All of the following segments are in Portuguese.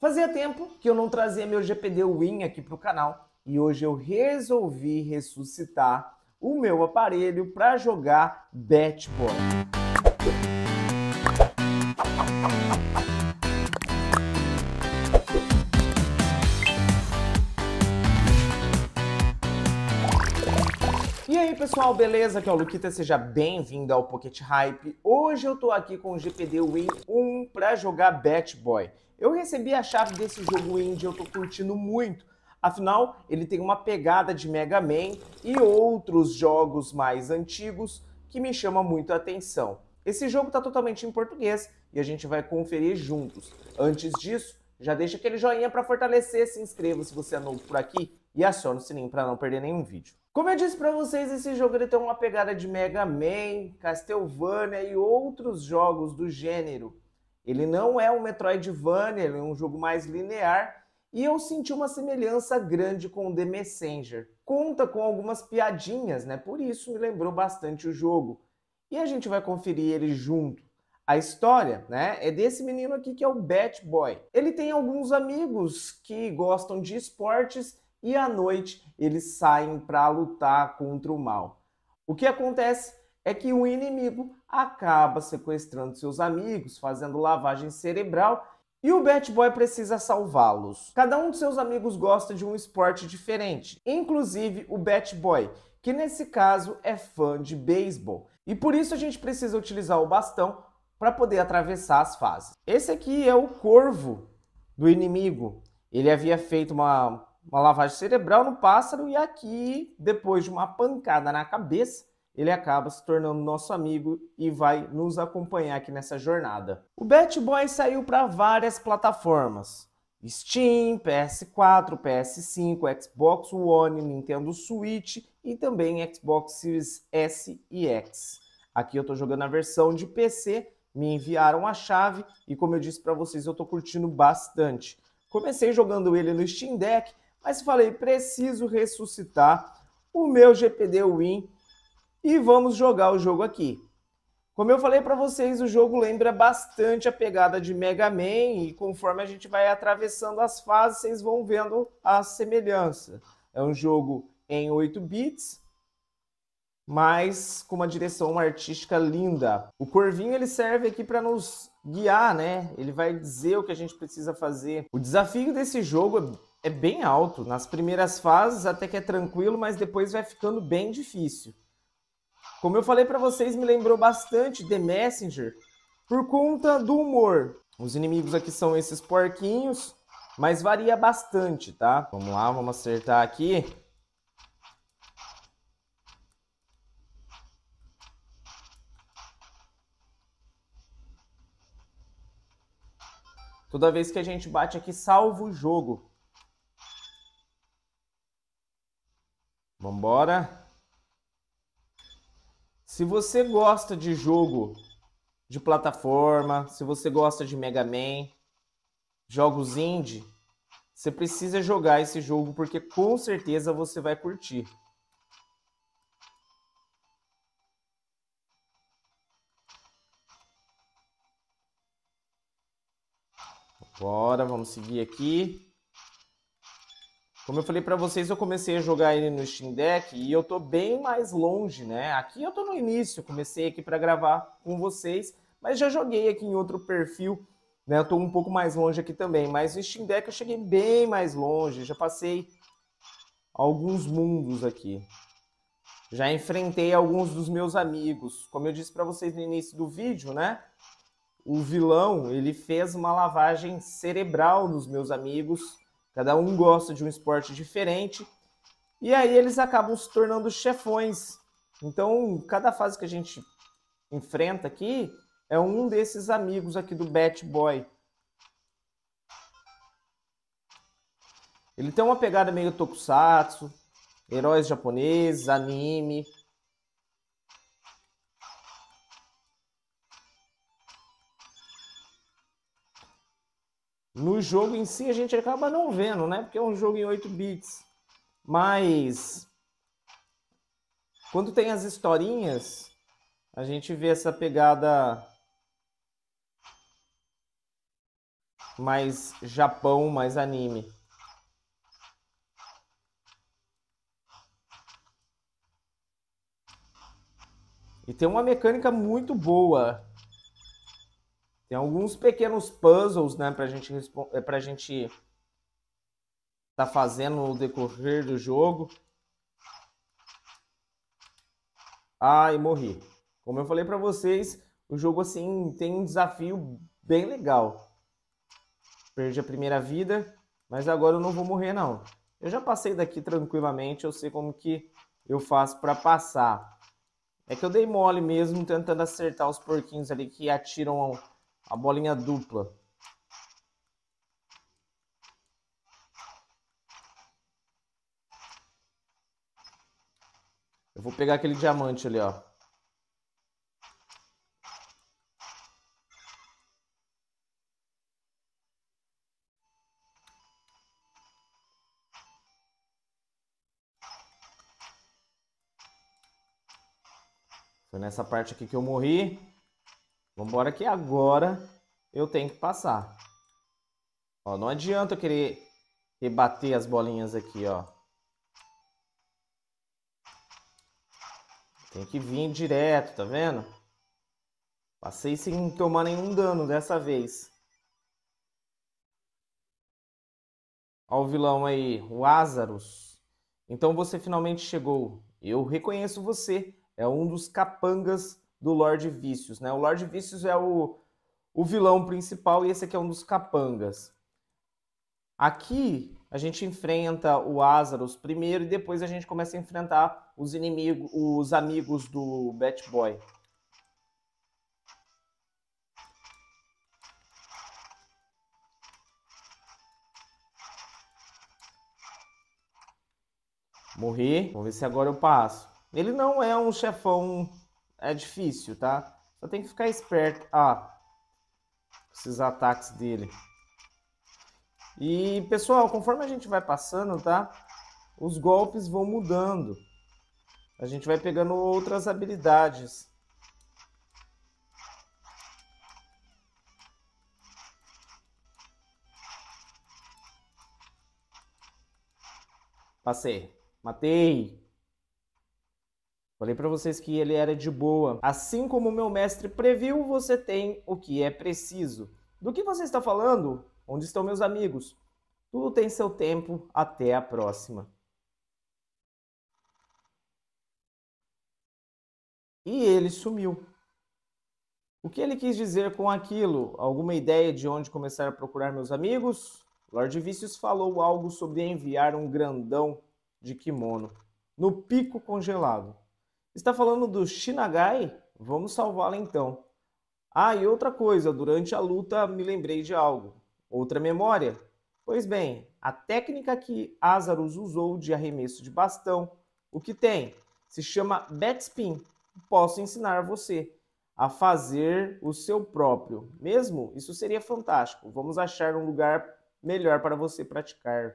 Fazia tempo que eu não trazia meu GPD Win aqui para o canal e hoje eu resolvi ressuscitar o meu aparelho para jogar Batboy. E aí pessoal, beleza? Aqui é o Luquita, seja bem-vindo ao Pocket Hype. Hoje eu tô aqui com o GPD Win 1 para jogar Batboy. Eu recebi a chave desse jogo indie, eu tô curtindo muito. Afinal, ele tem uma pegada de Mega Man e outros jogos mais antigos que me chama muito a atenção. Esse jogo está totalmente em português e a gente vai conferir juntos. Antes disso, já deixa aquele joinha para fortalecer, se inscreva se você é novo por aqui e aciona o sininho para não perder nenhum vídeo. Como eu disse para vocês, esse jogo ele tem uma pegada de Mega Man, Castlevania e outros jogos do gênero. Ele não é um Metroidvania, ele é um jogo mais linear. E eu senti uma semelhança grande com o The Messenger. Conta com algumas piadinhas, né? Por isso me lembrou bastante o jogo. E a gente vai conferir ele junto. A história, né, é desse menino aqui que é o Bat Boy. Ele tem alguns amigos que gostam de esportes e à noite eles saem para lutar contra o mal. O que acontece é que o inimigo acaba sequestrando seus amigos, fazendo lavagem cerebral e o Bat Boy precisa salvá-los. Cada um de seus amigos gosta de um esporte diferente, inclusive o Bat Boy, que nesse caso é fã de beisebol. E por isso a gente precisa utilizar o bastão para poder atravessar as fases. Esse aqui é o corvo do inimigo. Ele havia feito uma, uma lavagem cerebral no pássaro e aqui, depois de uma pancada na cabeça, ele acaba se tornando nosso amigo e vai nos acompanhar aqui nessa jornada. O Bet Boy saiu para várias plataformas. Steam, PS4, PS5, Xbox One, Nintendo Switch e também Xbox Series S e X. Aqui eu estou jogando a versão de PC, me enviaram a chave e como eu disse para vocês, eu estou curtindo bastante. Comecei jogando ele no Steam Deck, mas falei, preciso ressuscitar o meu GPD Win e vamos jogar o jogo aqui. Como eu falei para vocês, o jogo lembra bastante a pegada de Mega Man e conforme a gente vai atravessando as fases, vocês vão vendo a semelhança. É um jogo em 8 bits, mas com uma direção artística linda. O Corvinho ele serve aqui para nos guiar, né? Ele vai dizer o que a gente precisa fazer. O desafio desse jogo é bem alto. Nas primeiras fases até que é tranquilo, mas depois vai ficando bem difícil. Como eu falei para vocês, me lembrou bastante The Messenger por conta do humor. Os inimigos aqui são esses porquinhos, mas varia bastante, tá? Vamos lá, vamos acertar aqui. Toda vez que a gente bate aqui, salva o jogo. Vambora. Se você gosta de jogo de plataforma, se você gosta de Mega Man, jogos indie, você precisa jogar esse jogo porque com certeza você vai curtir. Bora, vamos seguir aqui. Como eu falei para vocês, eu comecei a jogar ele no Steam Deck e eu tô bem mais longe, né? Aqui eu tô no início, comecei aqui para gravar com vocês, mas já joguei aqui em outro perfil, né? Eu tô um pouco mais longe aqui também, mas no Steam Deck eu cheguei bem mais longe, já passei alguns mundos aqui. Já enfrentei alguns dos meus amigos. Como eu disse para vocês no início do vídeo, né? O vilão, ele fez uma lavagem cerebral nos meus amigos Cada um gosta de um esporte diferente. E aí eles acabam se tornando chefões. Então, cada fase que a gente enfrenta aqui é um desses amigos aqui do Bat Boy. Ele tem uma pegada meio tokusatsu, heróis japoneses, anime, No jogo em si a gente acaba não vendo, né? Porque é um jogo em 8 bits. Mas quando tem as historinhas, a gente vê essa pegada mais Japão, mais anime. E tem uma mecânica muito boa tem alguns pequenos puzzles, né, pra gente eh, pra gente tá fazendo no decorrer do jogo. ai ah, morri. Como eu falei para vocês, o jogo assim tem um desafio bem legal. Perdi a primeira vida, mas agora eu não vou morrer não. Eu já passei daqui tranquilamente, eu sei como que eu faço para passar. É que eu dei mole mesmo tentando acertar os porquinhos ali que atiram a bolinha dupla. Eu vou pegar aquele diamante ali, ó. Foi nessa parte aqui que eu morri. Vambora que agora eu tenho que passar. Ó, não adianta eu querer rebater as bolinhas aqui, ó. Tem que vir direto, tá vendo? Passei sem tomar nenhum dano dessa vez. Ó o vilão aí, o Azarus. Então você finalmente chegou. Eu reconheço você. É um dos capangas do Lord Vícios, né? O Lord Vícios é o, o vilão principal e esse aqui é um dos capangas. Aqui a gente enfrenta o Azarus primeiro e depois a gente começa a enfrentar os inimigos, os amigos do Bat Boy. Morri. Vamos ver se agora eu passo. Ele não é um chefão é difícil, tá? Só tem que ficar esperto. Ah, esses ataques dele. E, pessoal, conforme a gente vai passando, tá? Os golpes vão mudando. A gente vai pegando outras habilidades. Passei. Matei. Falei para vocês que ele era de boa. Assim como meu mestre previu, você tem o que é preciso. Do que você está falando? Onde estão meus amigos? Tudo tem seu tempo. Até a próxima. E ele sumiu. O que ele quis dizer com aquilo? Alguma ideia de onde começar a procurar meus amigos? Lord Vicious falou algo sobre enviar um grandão de kimono no pico congelado. Está falando do Shinagai? Vamos salvá-la então. Ah, e outra coisa, durante a luta me lembrei de algo. Outra memória? Pois bem, a técnica que Azarus usou de arremesso de bastão, o que tem? Se chama backspin. Posso ensinar você a fazer o seu próprio. Mesmo? Isso seria fantástico. Vamos achar um lugar melhor para você praticar.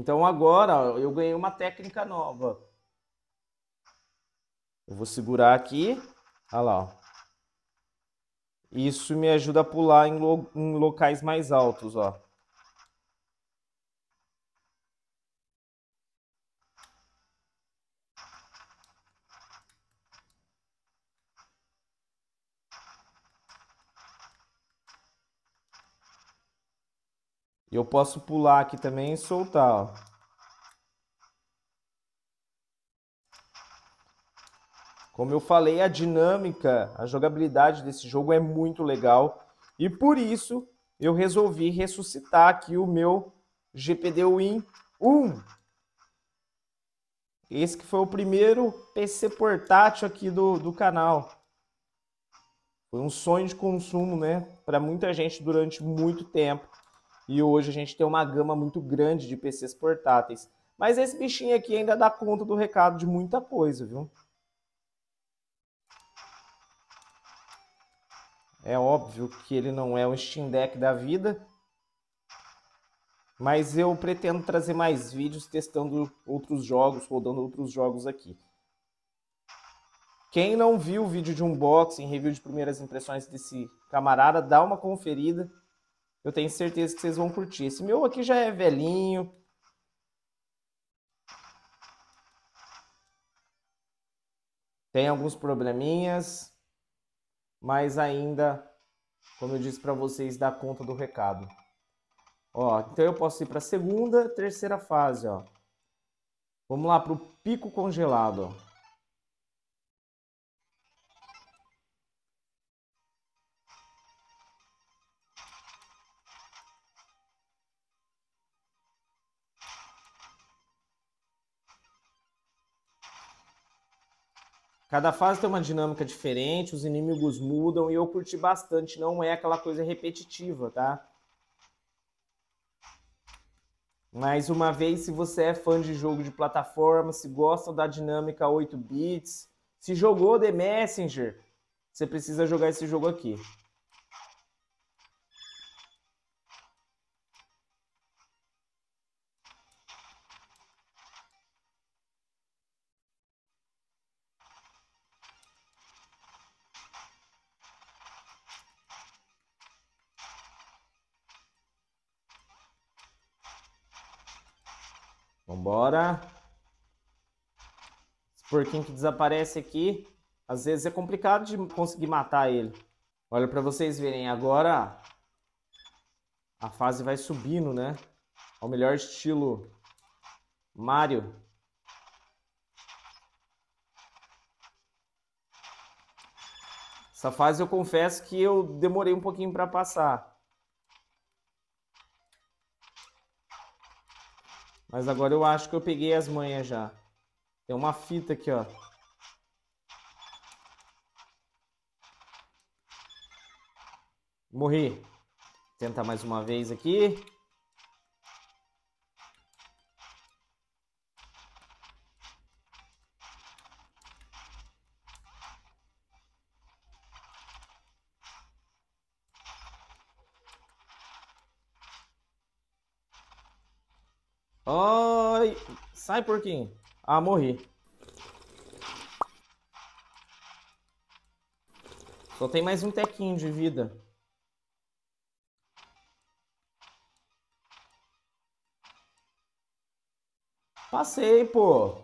Então agora eu ganhei uma técnica nova. Eu vou segurar aqui. Olha lá. Ó. Isso me ajuda a pular em, lo em locais mais altos, ó. E eu posso pular aqui também e soltar, ó. Como eu falei, a dinâmica, a jogabilidade desse jogo é muito legal. E por isso, eu resolvi ressuscitar aqui o meu GPD Win 1. Esse que foi o primeiro PC portátil aqui do, do canal. Foi um sonho de consumo, né? Para muita gente durante muito tempo. E hoje a gente tem uma gama muito grande de PCs portáteis. Mas esse bichinho aqui ainda dá conta do recado de muita coisa, viu? É óbvio que ele não é o Steam Deck da vida, mas eu pretendo trazer mais vídeos testando outros jogos, rodando outros jogos aqui. Quem não viu o vídeo de unboxing, review de primeiras impressões desse camarada, dá uma conferida. Eu tenho certeza que vocês vão curtir. Esse meu aqui já é velhinho. Tem alguns probleminhas, mas ainda, como eu disse para vocês, dá conta do recado. Ó, então eu posso ir para a segunda, terceira fase, ó. Vamos lá para o pico congelado, ó. Cada fase tem uma dinâmica diferente, os inimigos mudam e eu curti bastante, não é aquela coisa repetitiva, tá? Mais uma vez, se você é fã de jogo de plataforma, se gosta da dinâmica 8 bits, se jogou The Messenger, você precisa jogar esse jogo aqui. Vambora. Esse porquinho que desaparece aqui, às vezes é complicado de conseguir matar ele. Olha para vocês verem, agora a fase vai subindo, né? Ao melhor estilo Mario. Essa fase eu confesso que eu demorei um pouquinho para passar. Mas agora eu acho que eu peguei as manhas já. Tem uma fita aqui, ó. Morri. Tentar mais uma vez aqui. Sai, sai, porquinho. Ah, morri. Só tem mais um tequinho de vida. Passei, pô.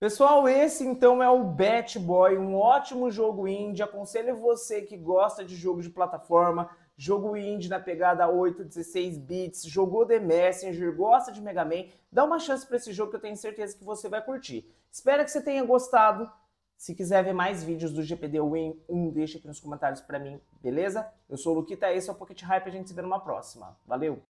Pessoal, esse então é o Bat Boy, um ótimo jogo indie. Aconselho você que gosta de jogo de plataforma jogo indie na pegada 8, 16 bits, jogou The Messenger, gosta de Mega Man, dá uma chance para esse jogo que eu tenho certeza que você vai curtir. Espero que você tenha gostado. Se quiser ver mais vídeos do GPD Win 1, deixa aqui nos comentários para mim, beleza? Eu sou o Luquita, esse é o Pocket Hype, a gente se vê numa próxima. Valeu!